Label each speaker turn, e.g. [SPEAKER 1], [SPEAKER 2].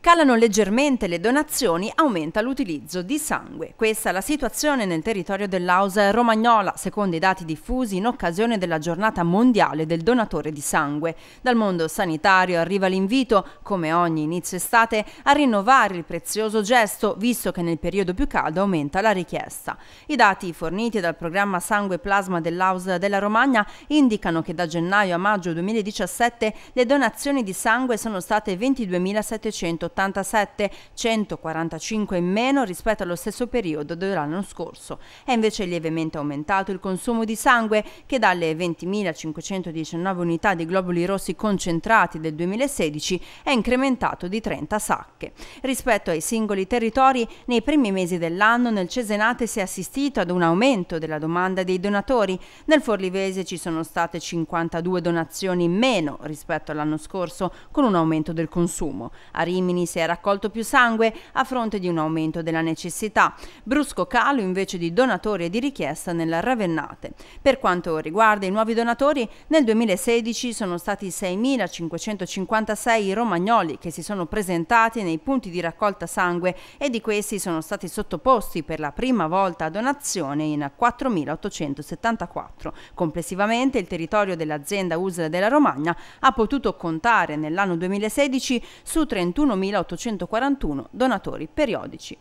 [SPEAKER 1] Calano leggermente le donazioni, aumenta l'utilizzo di sangue. Questa è la situazione nel territorio dell'Ausa romagnola, secondo i dati diffusi in occasione della giornata mondiale del donatore di sangue. Dal mondo sanitario arriva l'invito, come ogni inizio estate, a rinnovare il prezioso gesto, visto che nel periodo più caldo aumenta la richiesta. I dati forniti dal programma Sangue Plasma dell'Ausa della Romagna indicano che da gennaio a maggio 2017 le donazioni di sangue sono state 22.700 187, 145 in meno rispetto allo stesso periodo dell'anno scorso. È invece lievemente aumentato il consumo di sangue che dalle 20.519 unità di globuli rossi concentrati del 2016 è incrementato di 30 sacche. Rispetto ai singoli territori, nei primi mesi dell'anno nel Cesenate si è assistito ad un aumento della domanda dei donatori. Nel Forlivese ci sono state 52 donazioni in meno rispetto all'anno scorso con un aumento del consumo. A Rimini vaccini si è raccolto più sangue a fronte di un aumento della necessità, brusco calo invece di donatori e di richiesta nella Ravennate. Per quanto riguarda i nuovi donatori, nel 2016 sono stati 6.556 romagnoli che si sono presentati nei punti di raccolta sangue e di questi sono stati sottoposti per la prima volta a donazione in 4.874. Complessivamente il territorio dell'azienda USL della Romagna ha potuto contare nell'anno 2016 su 31.000 4.841 donatori periodici